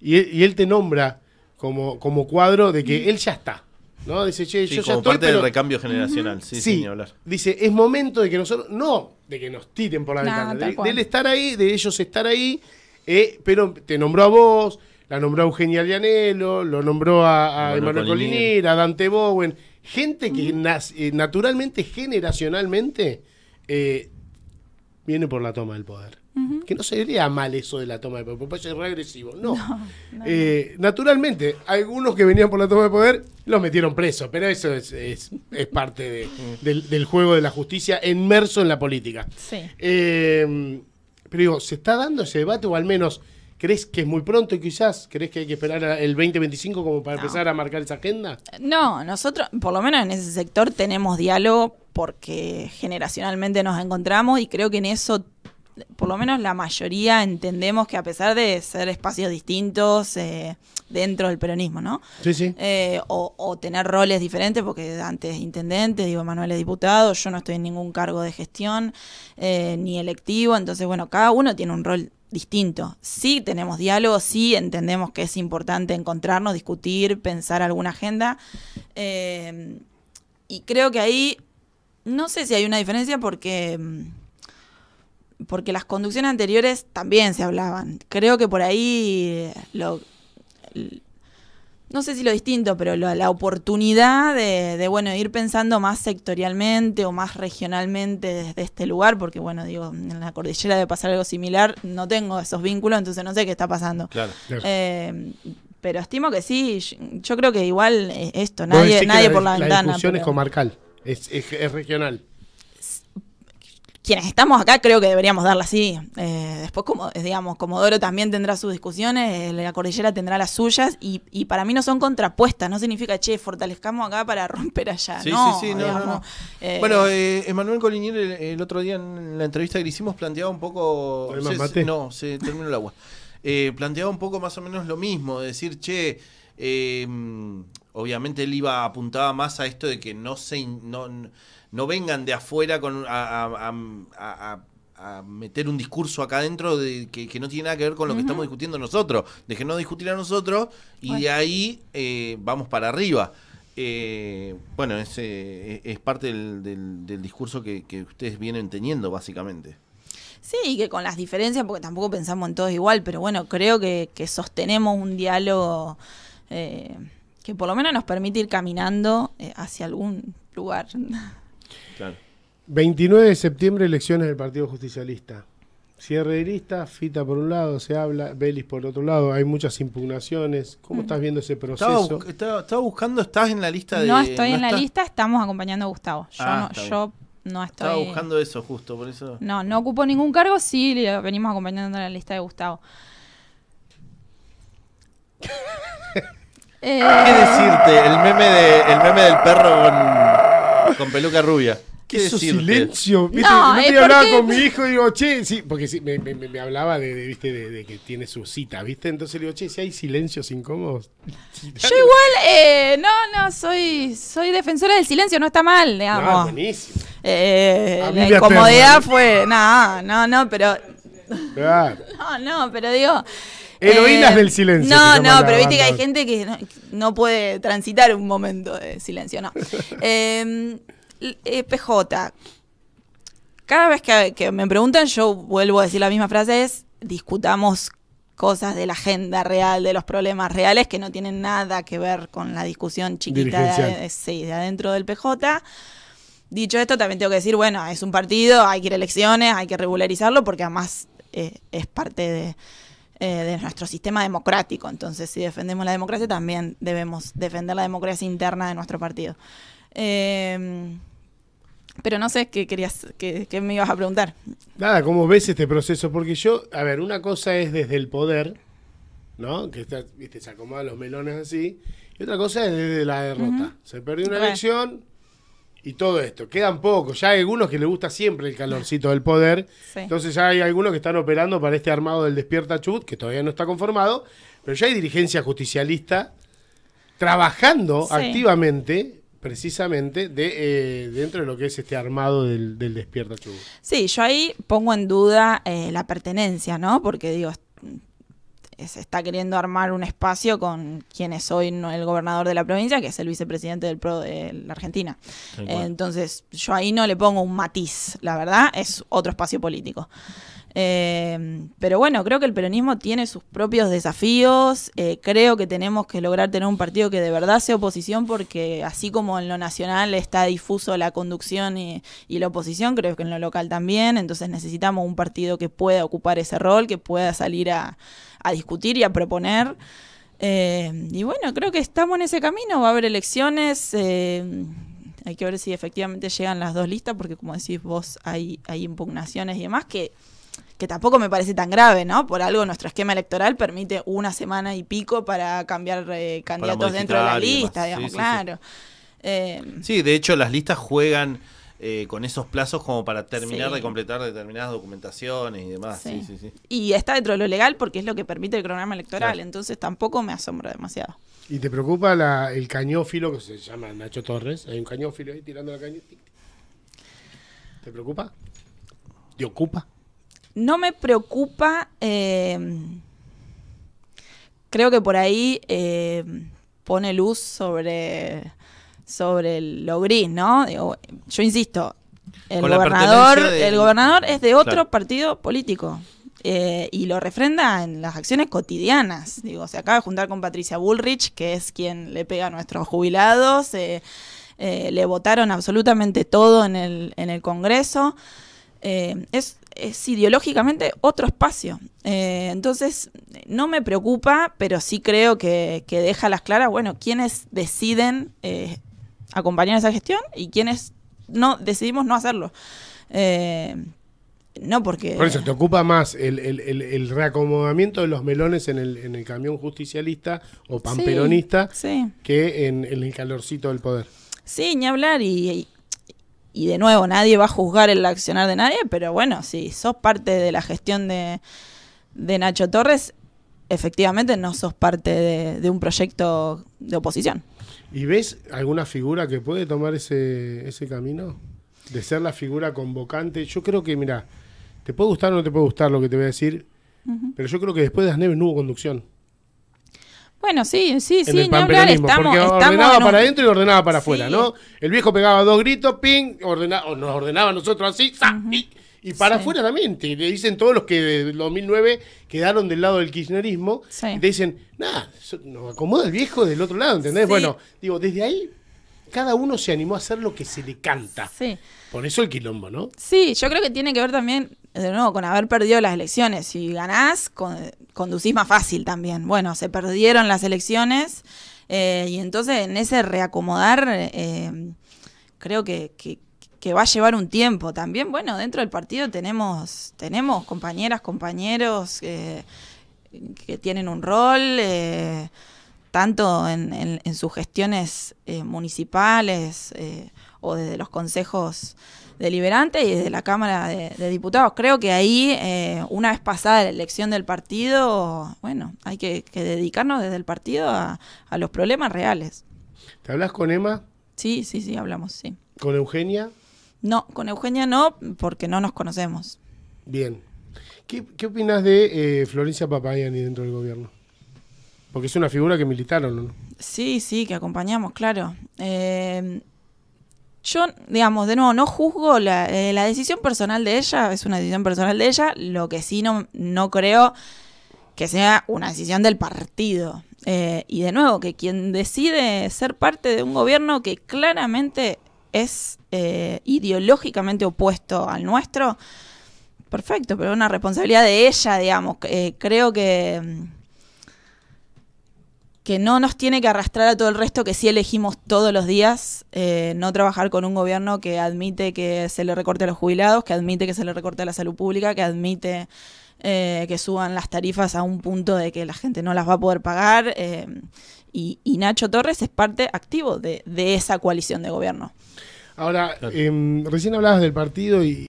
Y, y él te nombra como, como cuadro de que él ya está. ¿no? Dice, che, yo ya estoy, parte recambio generacional, sí, hablar. Dice, es momento de que nosotros, no, de que nos tiren por la ventana, de, él estar ahí, de ellos estar ahí, eh, pero te nombró a vos, la nombró a Eugenia Llanelo lo nombró a, a Emanuel a Dante Bowen, gente que eh, naturalmente, generacionalmente, eh, viene por la toma del poder. Que no sería mal eso de la toma de poder, porque puede regresivo. Eh, no. naturalmente, algunos que venían por la toma de poder los metieron presos, pero eso es, parte del, juego de la justicia inmerso en la política. Sí. Em, pero digo, ¿se está dando ese debate o al menos ¿Crees que es muy pronto y quizás? ¿Crees que hay que esperar el 2025 como para empezar a marcar esa agenda? No, nosotros, por lo menos en ese sector, tenemos diálogo porque generacionalmente nos encontramos y creo que en eso por lo menos la mayoría entendemos que a pesar de ser espacios distintos eh, dentro del peronismo, ¿no? Sí, sí. Eh, o, tener roles diferentes, porque antes intendente, digo, Manuel es diputado, yo no estoy en ningún cargo de gestión eh, ni electivo, entonces, bueno, cada uno tiene un rol distinto. Sí tenemos diálogo, sí entendemos que es importante encontrarnos, discutir, pensar alguna agenda. y creo que ahí, no sé si hay una diferencia porque mm, porque las conducciones anteriores también se hablaban. Creo que por ahí eh, lo, no sé si lo distinto, pero la, oportunidad de, bueno, ir pensando más sectorialmente o más regionalmente desde este lugar, porque, bueno, digo, en la cordillera debe pasar algo similar, no tengo esos vínculos, entonces no sé qué está pasando. Eh, pero estimo que sí, yo, creo que igual eh, esto, nadie, nadie por la, ventana. La discusión es comarcal, es, es, es regional quienes estamos acá creo que deberíamos darla así. Eh, después, como eh, digamos, Comodoro también tendrá sus discusiones, eh, la cordillera tendrá las suyas, y, para mí no son contrapuestas, no significa, che, fortalezcamos acá para romper allá. Sí, no, sí, sí, no, bueno, Emanuel Colinier el, otro día en la entrevista que le hicimos planteaba un poco... No, se terminó el agua. planteaba un poco más o menos lo mismo, decir, che, obviamente él iba apuntaba más a esto de que no se no, vengan de afuera con a, meter un discurso acá adentro de que, no tiene nada que ver con lo que estamos discutiendo nosotros. De no discutir a nosotros y de ahí eh, vamos para arriba. Eh, bueno, ese eh, es parte del, discurso que, ustedes vienen teniendo, básicamente. Sí, y que con las diferencias, porque tampoco pensamos en todos igual, pero bueno, creo que, sostenemos un diálogo que por lo menos nos permite ir caminando eh, hacia algún lugar. Claro. 29 de septiembre, elecciones del Partido Justicialista. Cierre de lista, Fita por un lado, se habla, Belis por otro lado, hay muchas impugnaciones. ¿Cómo estás mm. viendo ese proceso? Estaba, buscando, estás en la lista de... No estoy en la lista, estamos acompañando a Gustavo. Yo, ah, no, yo no estoy... Estaba buscando eso justo, por eso... No, no ocupo ningún cargo, sí, venimos acompañando la lista de Gustavo. ¿Qué eh. decirte? El meme, de, el meme del perro con, peluca rubia. ¿Qué silencio. No, eh, hablaba con mi hijo y digo, che, sí, porque me, hablaba de, ¿viste? De, que tiene su cita, ¿viste? Entonces le digo, che, si hay silencios incómodos. Yo igual, eh, no, no, soy, soy defensora del silencio, no está mal, ah, digamos. No, buenísimo. la incomodidad fue, no, no, no, pero... No, no, pero digo... Heroínas eh, del silencio. No, no, pero viste que hay gente que no, puede transitar un momento de silencio, no. Em, eh, PJ. Cada vez que, me preguntan, yo vuelvo a decir la misma frase, es discutamos cosas de la agenda real, de los problemas reales, que no tienen nada que ver con la discusión chiquita de, sí, adentro del PJ. Dicho esto, también tengo que decir, bueno, es un partido, hay que ir a elecciones, hay que regularizarlo, porque además eh, es parte de, eh, de nuestro sistema democrático. Entonces, si defendemos la democracia, también debemos defender la democracia interna de nuestro partido. Em, pero no sé qué querías, qué, me ibas a preguntar. Nada, ¿cómo ves este proceso? Porque yo, a ver, una cosa es desde el poder, ¿no? Que está, viste, se acomodan los melones así, y otra cosa es desde la derrota. Se perdió una elección y todo esto. Quedan pocos, ya hay algunos que les gusta siempre el calorcito del poder. Entonces ya hay algunos que están operando para este armado del Despierta Chubut, que todavía no está conformado, pero ya hay dirigencia justicialista trabajando activamente precisamente de, eh, dentro de lo que es este armado del, Despierta Chubut. Sí, yo ahí pongo en duda eh, la pertenencia, ¿no? Porque digo, se está queriendo armar un espacio con quien es hoy el gobernador de la provincia, que es el vicepresidente del PRO de la Argentina. Entonces, yo ahí no le pongo un matiz, la verdad, es otro espacio político. Eh, pero bueno, creo que el peronismo tiene sus propios desafíos. Eh, creo que tenemos que lograr tener un partido que de verdad sea oposición, porque así como en lo nacional está difuso la conducción y, la oposición, creo que en lo local también. Entonces necesitamos un partido que pueda ocupar ese rol, que pueda salir a, discutir y a proponer. Eh, y bueno, creo que estamos en ese camino. Va a haber elecciones. hay que ver si efectivamente llegan las dos listas, porque como decís vos, hay, hay impugnaciones y demás que que tampoco me parece tan grave, ¿no? Por algo nuestro esquema electoral permite una semana y pico para cambiar eh, candidatos dentro de la lista, digamos, claro. Eh, sí. de hecho las listas juegan... Eh, con esos plazos como para terminar de completar determinadas documentaciones y demás. Sí. Sí, sí. y está dentro de lo legal porque es lo que permite el cronograma electoral, entonces tampoco me asombra demasiado. ¿Y te preocupa el cañófilo que se llama Nacho Torres? Hay un cañófilo ahí tirando la caña. ¿Te preocupa? ¿Te ocupa? No me preocupa, eh, creo que por ahí eh, pone luz sobre, sobre lo gris, ¿no? yo insisto, el gobernador, el gobernador es de otro partido político. Eh, y lo refrenda en las acciones cotidianas. Digo, se acaba de juntar con Patricia Bullrich, que es quien le pega a nuestros jubilados, le votaron absolutamente todo en el, en el Congreso. Eh, es, ideológicamente otro espacio. Eh, entonces, no me preocupa, pero sí creo que, que deja las claras, bueno, quienes deciden eh, acompañar esa gestión y quienes no decidimos no hacerlo. no porque... Por eso, te ocupa más el, reacomodamiento de los melones en el, en camión justicialista o pamperonista que en, el calorcito del poder. Sí, ni hablar. y, y de nuevo, nadie va a juzgar el accionar de nadie, pero bueno, si sos parte de la gestión de, de Nacho Torres, efectivamente no sos parte de, un proyecto de oposición. ¿Y ves alguna figura que puede tomar ese, ese camino? De ser la figura convocante. Yo creo que, mira, te puede gustar o no te puede gustar lo que te voy a decir, pero yo creo que después de las Neves no hubo conducción. Bueno, sí, sí, sí, el estamos, porque ordenaba para adentro y ordenaba para afuera, ¿no? El viejo pegaba dos gritos, ping, ordena, nos ordenaba nosotros así, ¡za! y, para afuera también, te, le dicen todos los que de 2009 quedaron del lado del kirchnerismo, te dicen, nada, nos acomoda el viejo del otro lado, ¿entendés? Bueno, digo, desde ahí cada uno se animó a hacer lo que se le canta. Por eso el quilombo, ¿no? Sí, yo creo que tiene que ver también, de nuevo, con haber perdido las elecciones. Si ganás, conducís más fácil también. Bueno, se perdieron las elecciones eh, y entonces en ese reacomodar eh, creo que, va a llevar un tiempo. También, bueno, dentro del partido tenemos, tenemos compañeras, compañeros eh, que tienen un rol tanto en, sus gestiones eh, municipales eh, o desde los consejos deliberantes y desde la Cámara de, Diputados. Creo que ahí, eh, una vez pasada la elección del partido, bueno, hay que, dedicarnos desde el partido a, los problemas reales. ¿Te hablas con Emma? Sí, sí, sí, hablamos, sí. ¿Con Eugenia? No, con Eugenia no, porque no nos conocemos. Bien. ¿Qué, qué opinas de Florencia Papayani dentro del gobierno? Porque es una figura que militaron, Sí, sí, que acompañamos, claro. Eh, yo, digamos, de nuevo, no juzgo eh, la, decisión personal de ella, es una decisión personal de ella, lo que sí no, no creo que sea una decisión del partido. Eh, y de nuevo, que quien decide ser parte de un gobierno que claramente es ideológicamente opuesto al nuestro, perfecto, pero es una responsabilidad de ella, digamos. creo que mm, que no nos tiene que arrastrar a todo el resto que sí elegimos todos los días, eh, no trabajar con un gobierno que admite que se le recorte a los jubilados, que admite que se le recorte a la salud pública, que admite eh, que suban las tarifas a un punto de que la gente no las va a poder pagar. Eh, y, Nacho Torres es parte activo de, de esa coalición de gobierno. Ahora, em, recién hablabas del partido y,